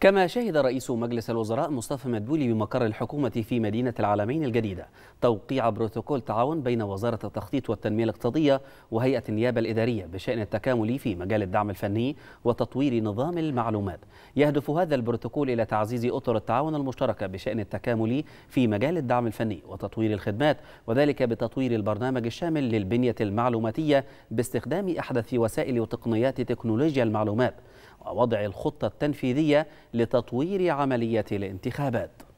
كما شهد رئيس مجلس الوزراء مصطفى مدبولي بمقر الحكومة في مدينة العالمين الجديدة توقيع بروتوكول تعاون بين وزارة التخطيط والتنمية الاقتصادية وهيئة النيابة الإدارية بشأن التكامل في مجال الدعم الفني وتطوير نظام المعلومات يهدف هذا البروتوكول إلى تعزيز أطر التعاون المشتركة بشأن التكامل في مجال الدعم الفني وتطوير الخدمات وذلك بتطوير البرنامج الشامل للبنية المعلوماتية باستخدام أحدث وسائل وتقنيات تكنولوجيا المعلومات ووضع الخطة التنفيذية لتطوير عملية الانتخابات